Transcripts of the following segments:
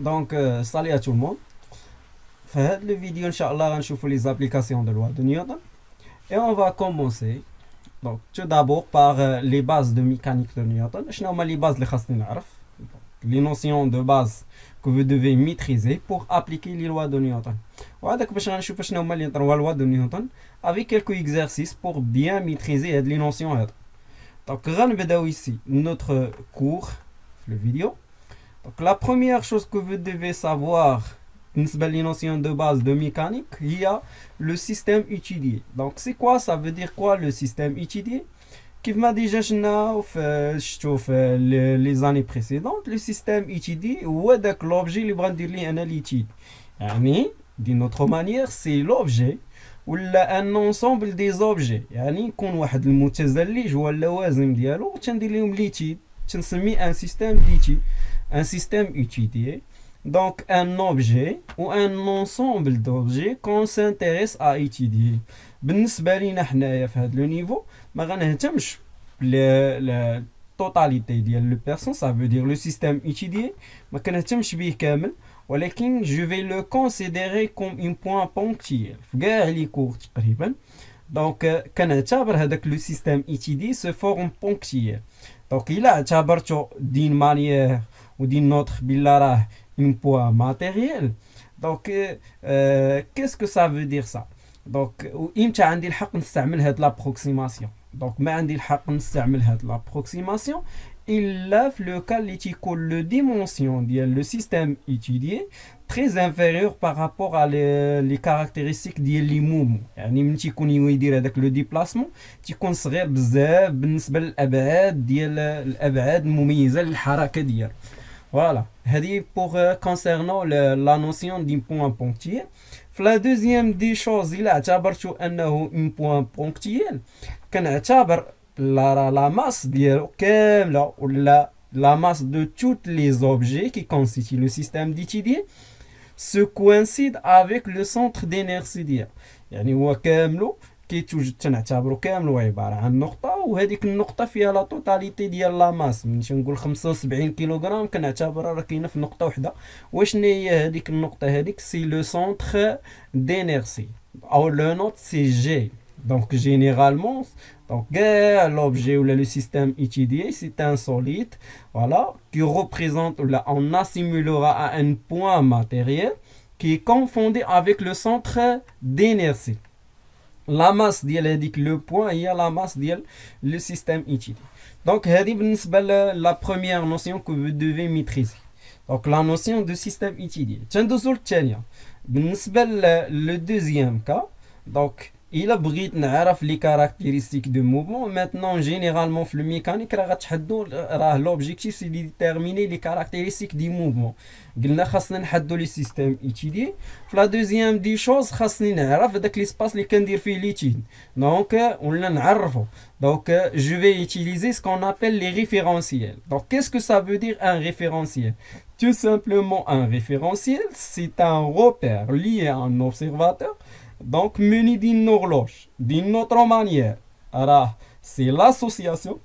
Donc, euh, salut à tout le monde. Faites le vidéo, Inch'Allah, on chauffe les applications de loi de Newton. Et on va commencer. Donc, tout d'abord par euh, les bases de mécanique de Newton. Je nomme les bases de Les notions de base que vous devez maîtriser pour appliquer les lois de Newton. Voilà, donc, les trois de Newton avec quelques exercices pour bien maîtriser les notions. Donc, on va ici notre cours, le vidéo. Donc la première chose que vous devez savoir, les notion de base de mécanique, il y a le système étudié. Donc c'est quoi ça veut dire quoi le système étudié Qui m'a déjà dans les années précédentes, le système étudié ou l'objet libre analytique. Mais d'une autre manière, c'est l'objet ou un ensemble des objets. يعني يكون واحد qu'on ولا وازن ديالو تندير لهم ليتيد تنسميه un système d'étude un système étudié, donc un objet ou un ensemble d'objets qu'on s'intéresse à étudier. Le niveau, la totalité de la personne, ça veut dire le système étudié. Je vais le considérer comme un point euh، ponctuel. Donc, que le système étudié se forme ponctuel. Donc, il a d'une manière ou d'une autre, billah, une poids matériel. Donc, euh, euh, qu'est-ce que ça veut dire ça Donc, ou imta عندي الحق نستعمل هاد l'approximation. Donc, ما عندي الحق نستعمل هاد l'approximation il lève le كا اللي تيكون لو le système étudié très inférieur par rapport à les, les caractéristiques ديال لي مومون يعني ملي dire يدير le déplacement ديبلاسمون تيكون صغير بزاف بالنسبه للابعاد ديال الابعاد المميزه للحركه ديال voilà. Pour, euh, concernant la notion d'un point ponctuel, la deuxième des choses, il a un point ponctuel, la, la masse la, la masse de tous les objets qui constituent le système d'étudier se coïncide avec le centre d'énergie. كيتوجد تنعتبرو كامل عباره عن نقطه وهذيك النقطه فيها لا توتاليتي ديال لا ماس ملي تنقول 75 كيلوغرام كنعتبرها راه كاينه في نقطه وحده وشنو هي هذيك النقطه هذيك سي لو سونتخ دينيرسي او لو نوت سي جي دونك جينيرالمون دونك l'objet لوبجي le système étudié, c'est un solide, voilà, qui représente, là, on assimilera à un point matériel qui est confondu لو سونتخ دينيرسي la masse ديال هذيك لو بوين هي la masse ديال le système étudié. donc c'est euh, la première notion que vous devez maîtriser donc la notion de système Tiens, تندوزو vous بالنسبه le deuxième cas donc il abrite les caractéristiques du mouvement. Maintenant, généralement, le mécanique, l'objectif, est de déterminer les caractéristiques du mouvement. Nous avons les systèmes utilisés. La deuxième des choses, que l'espace est fait l'étude. Donc, on l'a Donc, je vais utiliser ce qu'on appelle les référentiels. Donc, qu'est-ce que ça veut dire un référentiel Tout simplement, un référentiel, c'est un repère lié à un observateur donc muni d'une horloge, d'une autre manière. C'est l'association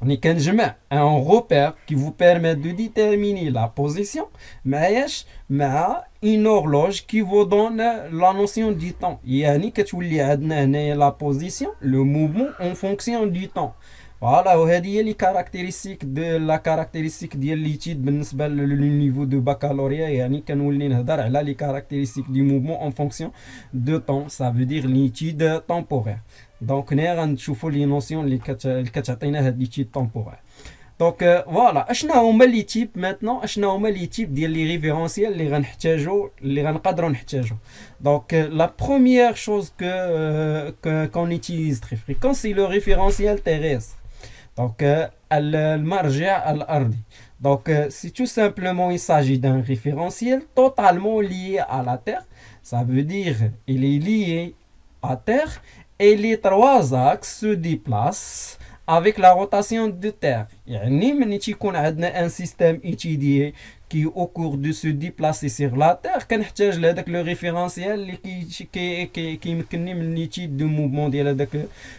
On un repère qui vous permet de déterminer la position, mais a une horloge qui vous donne la notion du temps. Il y a la position, le mouvement en fonction du temps. Voilà, vous avez les caractéristiques de la caractéristique de l'étude dans le niveau de baccalauréat et vous avez les caractéristiques du mouvement en fonction de temps. Ça veut dire l'étude temporaire. Donc, vous avez les notions de l'étude temporaire. Donc, euh, voilà, vous avez les types maintenant, vous avez les types des référentiels qui sont les cadres. Donc, euh, la première chose euh, qu'on utilise très fréquemment, c'est le référentiel terrestre. Donc, euh, euh, ardi Donc, euh, si tout simplement il s'agit d'un référentiel totalement lié à la Terre, ça veut dire il est lié à Terre et les trois axes se déplacent avec la rotation de terre. un système étudié qui au cours de se déplacer sur la terre كنحتاج le référentiel qui qui كيمكنني من du mouvement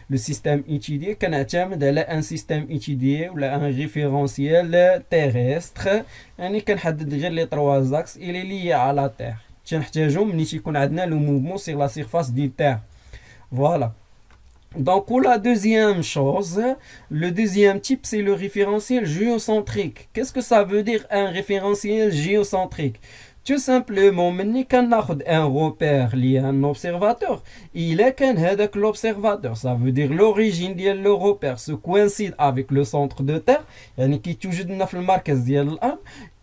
le système étudié كنعتمد على un système étudié ou un référentiel terrestre يعني كنحدد غير les trois axes est lié à la terre تنحتاجو ملي تيكون le mouvement sur la surface de terre voilà donc, la deuxième chose, le deuxième type, c'est le référentiel géocentrique. Qu'est-ce que ça veut dire un référentiel géocentrique tout simplement, y a un repère lié à un observateur, il est head que l'observateur, ça veut dire l'origine de le repère se coïncide avec le centre de terre,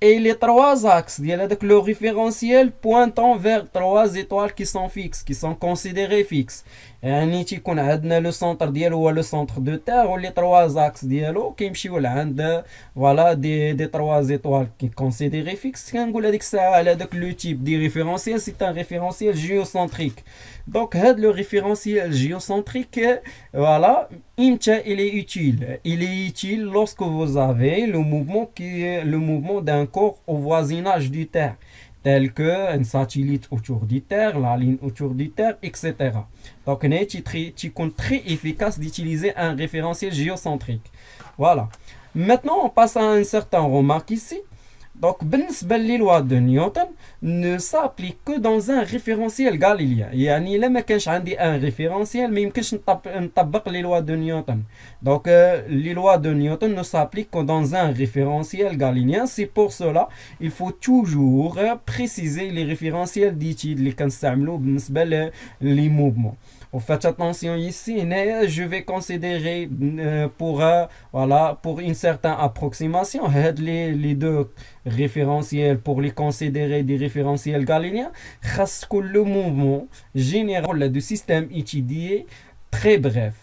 et les trois axes, le référentiel pointant vers trois étoiles qui sont fixes, qui sont considérées fixes. Et on a le centre ou le centre de terre, ou les trois axes de terre. voilà, des, des trois étoiles qui sont considérées fixes. le type de référentiel, c'est un référentiel géocentrique. Donc, le référentiel géocentrique, voilà, il est utile. Il est utile lorsque vous avez le mouvement, mouvement d'un au voisinage du terre, tel que un satellite autour du terre, la ligne autour du terre, etc. Donc, tu compte très efficace d'utiliser un référentiel géocentrique. Voilà. Maintenant, on passe à un certain remarque ici. Donc, les lois de Newton ne s'applique que dans un référentiel galiléen. يعني y a un عندي un référentiel ما يمكنش نطبق les lois de Newton. Donc, euh, les lois de Newton ne s'appliquent que dans un référentiel galiléen. C'est pour cela il faut toujours préciser les référentiels d'études, les بالنسبة les mouvements faites attention ici, je vais considérer euh, pour, euh, voilà, pour une certaine approximation les, deux référentiels pour les considérer des référentiels galiléens. que le mouvement général du système étudié très bref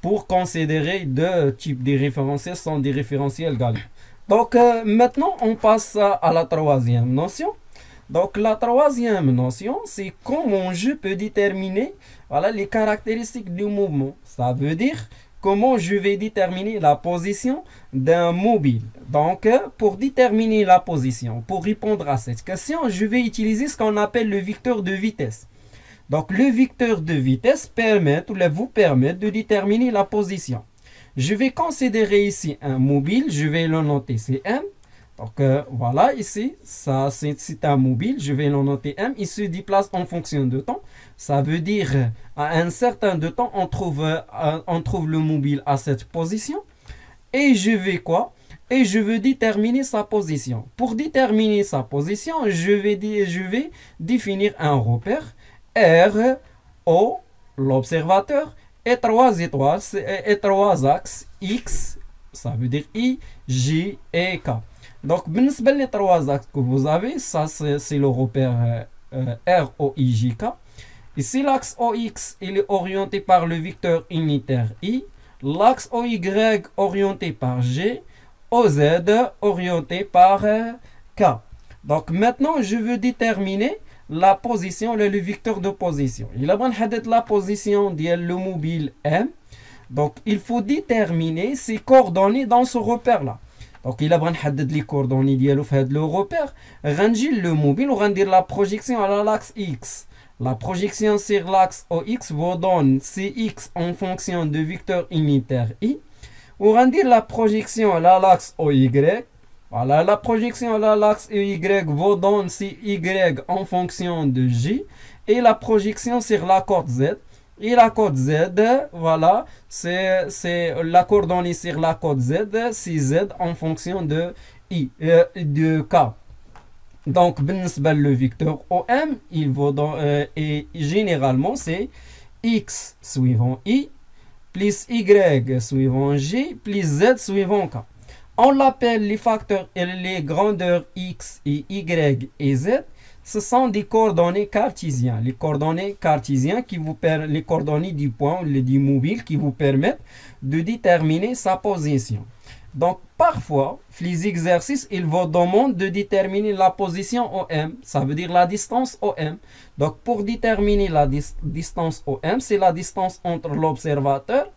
pour considérer deux types de référentiels sont des référentiels galéniens. Donc euh, maintenant on passe à la troisième notion. Donc la troisième notion, c'est comment je peux déterminer voilà, les caractéristiques du mouvement. Ça veut dire comment je vais déterminer la position d'un mobile. Donc euh, pour déterminer la position, pour répondre à cette question, je vais utiliser ce qu'on appelle le vecteur de vitesse. Donc le vecteur de vitesse permet ou vous permet de déterminer la position. Je vais considérer ici un mobile, je vais le noter Cm. Donc euh, voilà, ici, ça c'est un mobile, je vais le noter M. Il se déplace en fonction de temps. Ça veut dire, à un certain de temps, on trouve, euh, euh, on trouve le mobile à cette position. Et je vais quoi Et je veux déterminer sa position. Pour déterminer sa position, je vais, je vais définir un repère R, O, l'observateur, et trois étoiles, et trois axes X, ça veut dire I, J et K. Donc, les trois axes que vous avez, ça c'est le repère euh, R O I J K. Ici, l'axe OX, il est orienté par le vecteur unitaire I. L'axe OY, orienté par G. OZ, orienté par euh, K. Donc, maintenant, je veux déterminer la position, le, vecteur de position. Il a la position le mobile M. Donc, il faut déterminer ses coordonnées dans ce repère-là. دونك الا بغا نحدد لي de ديالو في هاد لو روبير غنجي للموبيل وغندير لا بروجيكسيون على لاكس اكس La projection sur l'axe OX vous donne CX en fonction de vecteur unitaire I. On rendit la projection à l'axe OY. Voilà, la projection à l'axe OY e vous donne CY en fonction de J. Et la projection sur la corde Z et la cote Z, voilà, c'est la coordonnée sur la cote Z, c'est Z en fonction de I, euh, de K. Donc, le vecteur OM, il vaut dans, euh, et généralement c'est X suivant I, plus Y suivant J, plus Z suivant K. On l'appelle les facteurs et les grandeurs X et Y et Z ce sont des coordonnées cartésiennes. Les coordonnées cartésiennes qui vous les coordonnées du point, les du mobile qui vous permettent de déterminer sa position. Donc, parfois, les exercices, ils vous demandent de déterminer la position OM. Ça veut dire la distance OM. Donc, pour déterminer la distance OM, c'est la distance entre l'observateur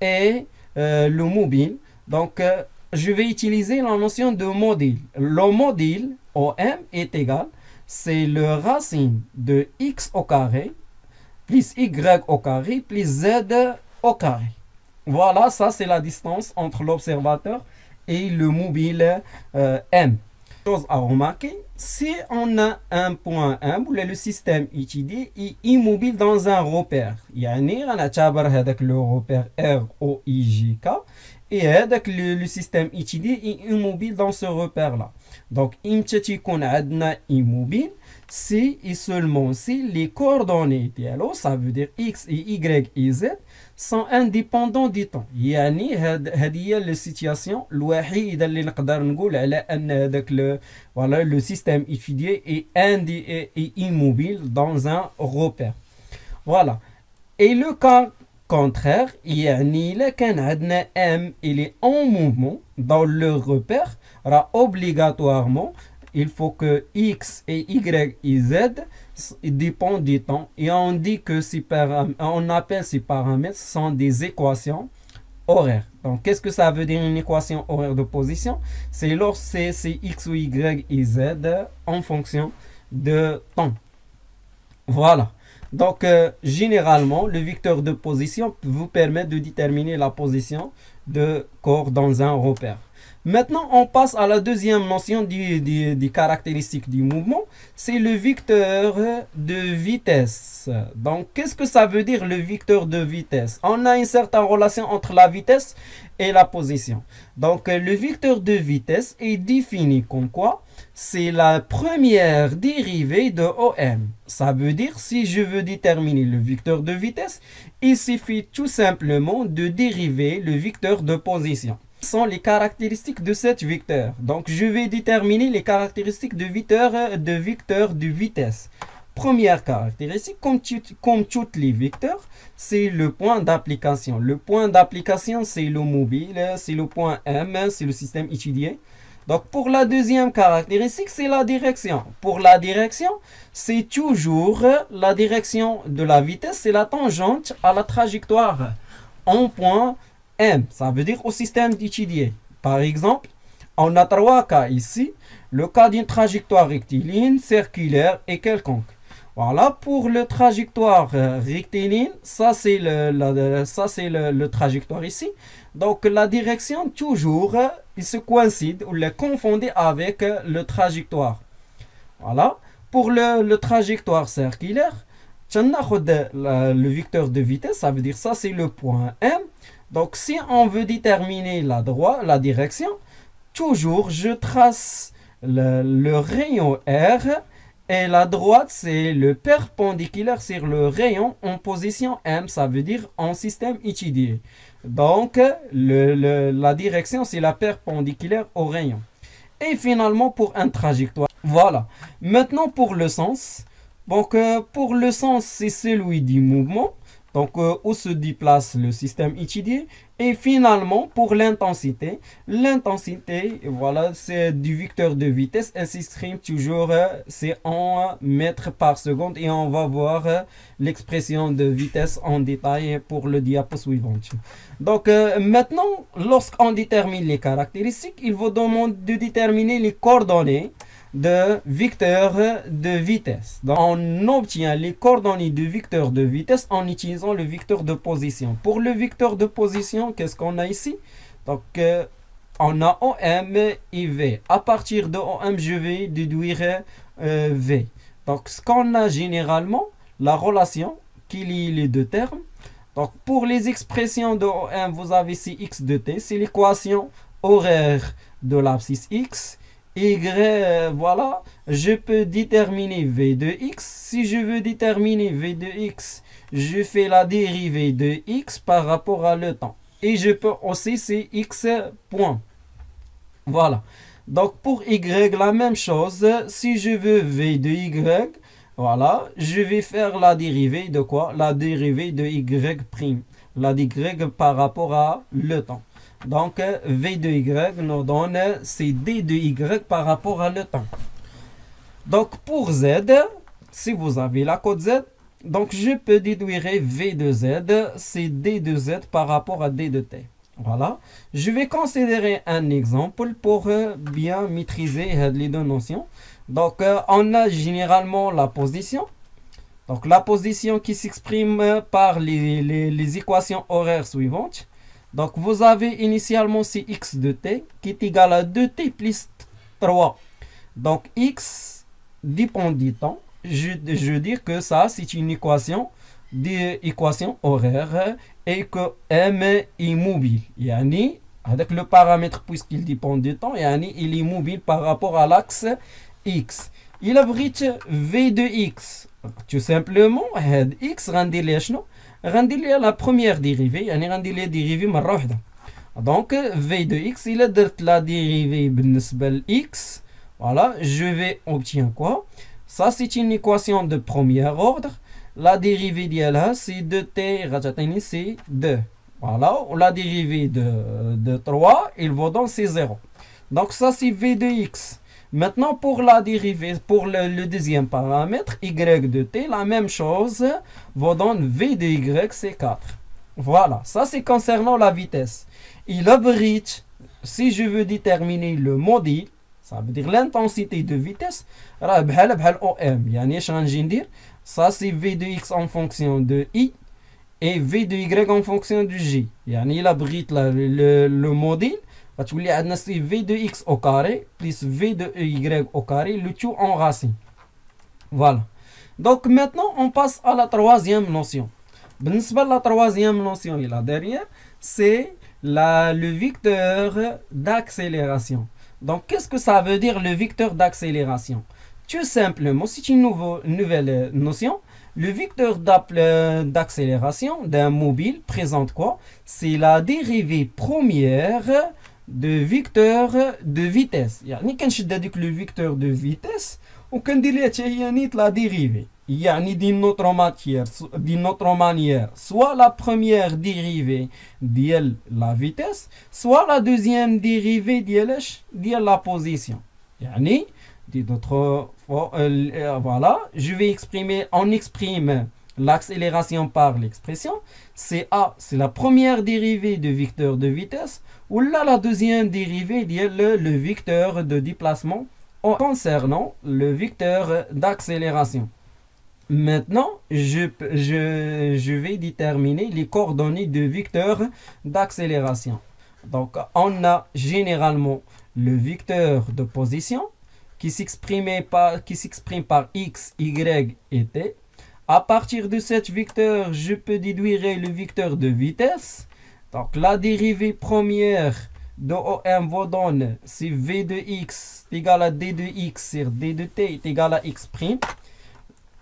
et euh, le mobile. Donc, euh, je vais utiliser la notion de module. Le module OM est égal c'est le racine de x au carré plus y au carré plus z au carré. Voilà, ça c'est la distance entre l'observateur et le mobile euh, M. Chose à remarquer, si on a un point M, le système étudié est immobile dans un repère. Il y a un repère R, O, I, J, K et le système étudié est immobile dans ce repère là donc imta تيكون عندنا immobile si et seulement si les coordonnées ديالو ça veut dire x et y et z sont indépendants du temps yani hadia situation لو situation الوحيده اللي نقدر نقول على ان le voilà système étudié est indi et immobile dans un repère voilà et le cas contraire, il le عندنا M, il est en mouvement dans le repère, obligatoirement, il faut que X et Y et Z dépendent du temps. Et on dit que ces on appelle ces paramètres sont des équations horaires. Donc, qu'est-ce que ça veut dire une équation horaire de position C'est lorsque c'est X ou Y et Z en fonction de temps. Voilà. Donc, euh, généralement, le vecteur de position vous permet de déterminer la position de corps dans un repère. Maintenant, on passe à la deuxième notion des du, caractéristiques du mouvement. C'est le vecteur de vitesse. Donc, qu'est-ce que ça veut dire le vecteur de vitesse On a une certaine relation entre la vitesse et la position. Donc, le vecteur de vitesse est défini comme quoi C'est la première dérivée de OM. Ça veut dire, si je veux déterminer le vecteur de vitesse, il suffit tout simplement de dériver le vecteur de position les caractéristiques de cette vecteur. Donc, je vais déterminer les caractéristiques de vecteur de, vitesse. Première caractéristique, comme, toutes les vecteurs, c'est le point d'application. Le point d'application, c'est le mobile, c'est le point M, c'est le système étudié. Donc, pour la deuxième caractéristique, c'est la direction. Pour la direction, c'est toujours la direction de la vitesse, c'est la tangente à la trajectoire en point M, ça veut dire au système d'étudier. Par exemple, on a trois cas ici. Le cas d'une trajectoire rectiligne, circulaire et quelconque. Voilà, pour le trajectoire euh, rectiligne, ça c'est le, le, trajectoire ici. Donc la direction toujours, euh, il se coïncide ou le confondait avec euh, le trajectoire. Voilà, pour le, trajectoire circulaire, le, le vecteur de vitesse, ça veut dire ça c'est le point M. Donc si on veut déterminer la, droite, la direction, toujours je trace le, rayon R et la droite, c'est le perpendiculaire sur le rayon en position M, ça veut dire en système étudié. Donc, la direction, c'est la perpendiculaire au rayon. Et finalement, pour un trajectoire. Voilà. Maintenant, pour le sens. Donc, euh, pour le sens, c'est celui du mouvement. Donc, euh, où se déplace le système étudié. Et finalement, pour l'intensité, l'intensité, voilà, c'est du vecteur de vitesse. Un système, toujours, euh, c'est en mètres par seconde. Et on va voir euh, l'expression de vitesse en détail pour le diapo suivant. Donc, maintenant, lorsqu'on détermine les caractéristiques, il vous demande de déterminer les coordonnées de vecteur de vitesse. Donc, on obtient les coordonnées du vecteur de vitesse en utilisant le vecteur de position. Pour le vecteur de position, qu'est-ce qu'on a ici Donc, euh, on a OM et V. À partir de OM, je vais déduire euh, V. Donc, ce qu'on a généralement, la relation qui lie les deux termes. Donc, pour les expressions de OM, vous avez ici x de t. C'est l'équation horaire de l'abscisse x y, euh, voilà, je peux déterminer v de x. Si je veux déterminer v de x, je fais la dérivée de x par rapport à le temps. Et je peux aussi, c'est x point. Voilà. Donc, pour y, la même chose. Si je veux v de y, voilà, je vais faire la dérivée de quoi La dérivée de y'. prime. La dérivée par rapport à le temps. Donc, V de Y nous donne c'est D de Y par rapport à le temps. Donc, pour Z, si vous avez la code Z, donc je peux déduire V de Z, c'est D de Z par rapport à D de T. Voilà. Je vais considérer un exemple pour euh, bien maîtriser euh, les deux notions. Donc, euh, on a généralement la position. Donc, la position qui s'exprime par les équations horaires suivantes. Donc vous avez initialement c'est x de t qui est égal à 2t plus 3. Donc x dépend du temps. Je, je dire que ça c'est une équation d'équation horaire et que m est immobile. Yani, avec le paramètre puisqu'il dépend du temps, yani il est immobile par rapport à l'axe x. Il abrite v de x. Tout simplement, x les l'échelon à la première dérivée يعني la dérivée donc v de x il est de la dérivée بالنسبة x voilà je vais obtenir quoi ça c'est une équation de premier ordre la dérivée ديالها c'est 2t c'est 2 voilà la dérivée de, de 3 il vaut donc c'est 0 donc ça c'est v de x Maintenant, pour la dérivée, pour le, deuxième paramètre, y de t, la même chose, vous donne v de y, c'est 4. Voilà, ça c'est concernant la vitesse. Il abrite, si je veux déterminer le module, ça veut dire l'intensité de vitesse, ça c'est v de x en fonction de i et v de y en fonction du j. Il abrite le, le module. Tu veux V de X au carré plus V de Y au carré, le tout en racine Voilà. Donc, maintenant, on passe à la troisième notion. La troisième notion, est la c'est le vecteur d'accélération. Donc, qu'est-ce que ça veut dire, le vecteur d'accélération Tout simplement, c'est une nouvelle notion. Le vecteur euh, d'accélération d'un mobile présente quoi C'est la dérivée première de vecteur de vitesse. quand je déduis le vecteur de vitesse, on peut dire que c'est la dérivée. Yani d'une autre matière, d'une autre manière, soit la première dérivée de la vitesse, soit la deuxième dérivée de la, la position. Yani euh, euh, voilà, je vais exprimer, on exprime. L'accélération par l'expression, c'est A, c'est la première dérivée du vecteur de vitesse, ou là la deuxième dérivée, est le, vecteur de déplacement concernant le vecteur d'accélération. Maintenant, je, vais déterminer les coordonnées du vecteur d'accélération. Donc, on a généralement le vecteur de position qui s'exprime par, par x, y et t à partir de cette vecteur, je peux déduire le vecteur de vitesse. Donc la dérivée première de OM vous donne, c'est V de x est égal à D de x sur D de t est égal à x'. prime.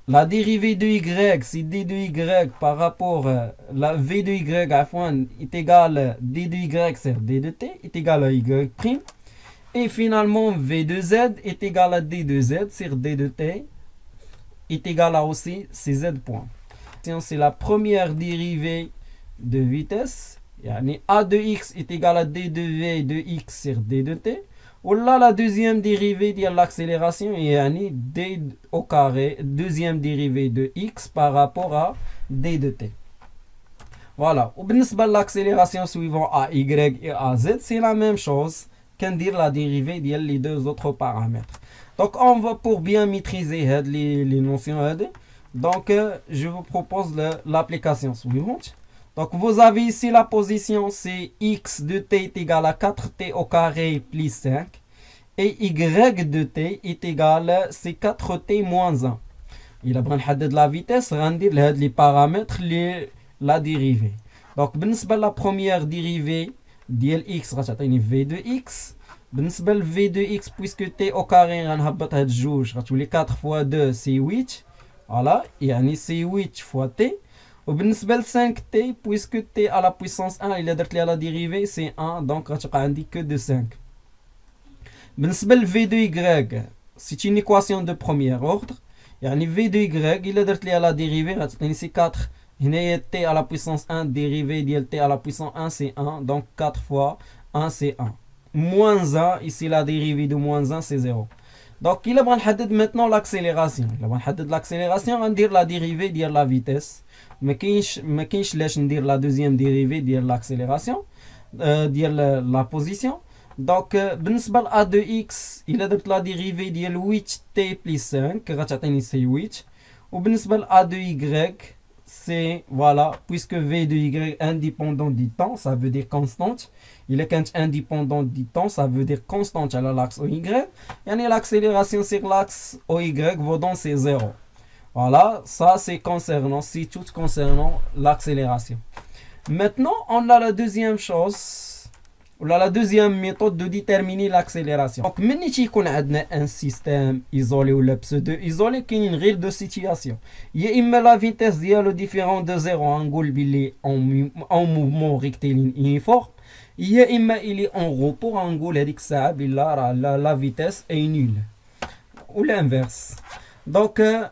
La dérivée de y, c'est D de y par rapport à euh, la V de y à F1 est égal à D de y sur D de t est égal à y'. prime. Et finalement, V de z est égal à D de z sur D de t est égal à aussi ces z point. C'est la première dérivée de vitesse. A de x est égal à d de v de x sur d de t. Ou là, la deuxième dérivée de l'accélération est d au carré, deuxième dérivée de x par rapport à d de t. Voilà. Au principal l'accélération suivant à y et à z, c'est la même chose qu'en dire la dérivée les deux autres paramètres. Donc on va pour bien maîtriser les, les notions. Donc euh, je vous propose l'application suivante. Donc vous avez ici la position c'est x de t est égal à 4t au carré plus 5 et y de t est égal à 4t moins 1. Il a besoin de la vitesse, rendu les paramètres les, la dérivée. Donc la première dérivée ديال x v de x V2x, puisque t au carré, on a 4 fois 2, c'est 8. Voilà. Et 8 fois t. 5t, puisque t à la puissance 1, il est à la dérivée, c'est 1. Donc, on ne dit que de 5. V2y, c'est une équation de premier ordre. Et V2y, il est à la dérivée. Ici, 4, il est à la puissance 1, dérivé il est à la puissance 1, c'est 1. Donc, 4 fois 1, c'est 1 moins 1. Ici, la dérivée de moins 1, c'est 0. Donc, il va maintenant l'accélération. Il va l'accélération, on dire la dérivée, dire la vitesse. Mais qui ce laisse dire la deuxième dérivée, dire l'accélération, euh, dire la, position. Donc, euh, a de x, il a la dérivée, dire 8t plus 5, c'est 8. Ou a de y, c'est, voilà, puisque V de Y indépendant du temps, ça veut dire constante. Il est indépendant du temps, ça veut dire constante à l'axe OY. Et l'accélération sur l'axe OY vaut donc c'est 0. Voilà, ça c'est concernant, c'est tout concernant l'accélération. Maintenant, on a la deuxième chose ou la deuxième méthode de déterminer l'accélération. Donc, maintenant si a un système isolé ou le pseudo isolé qui est une règle de situation, il met la vitesse dire le différent de 0 en couple en mouvement rectiligne uniforme, il met il est en repos en la la vitesse est nulle ou l'inverse. Donc euh,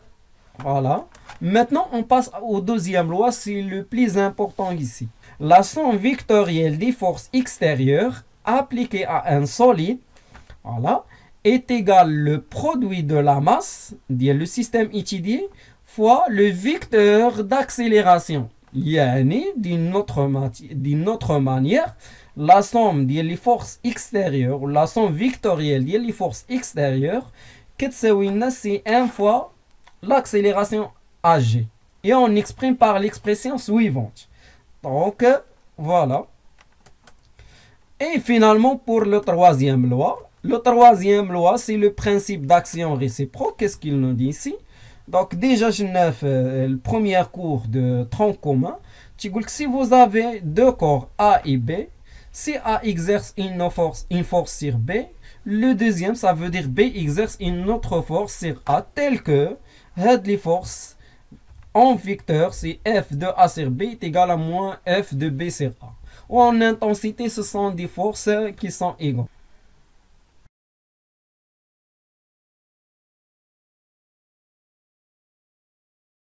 voilà. Maintenant, on passe au deuxième loi, c'est le plus important ici la somme vectorielle des forces extérieures appliquées à un solide voilà, est égale le produit de la masse, le système étudié, fois le vecteur d'accélération. Yani, d'une autre, autre, manière, la somme des forces extérieures, la somme vectorielle des forces extérieures, c'est 1 fois l'accélération AG. Et on exprime par l'expression suivante. Donc, voilà. Et finalement, pour le troisième loi, le troisième loi, c'est le principe d'action réciproque. Qu'est-ce qu'il nous dit ici Donc, déjà, je n'ai fait euh, le premier cours de tronc commun. si vous avez deux corps A et B, si A exerce une force, une force sur B, le deuxième, ça veut dire B exerce une autre force sur A, telle que les forces en vecteur, c'est f de A sur B est égal à moins f de B sur A. Ou en intensité, ce sont des forces qui sont égales.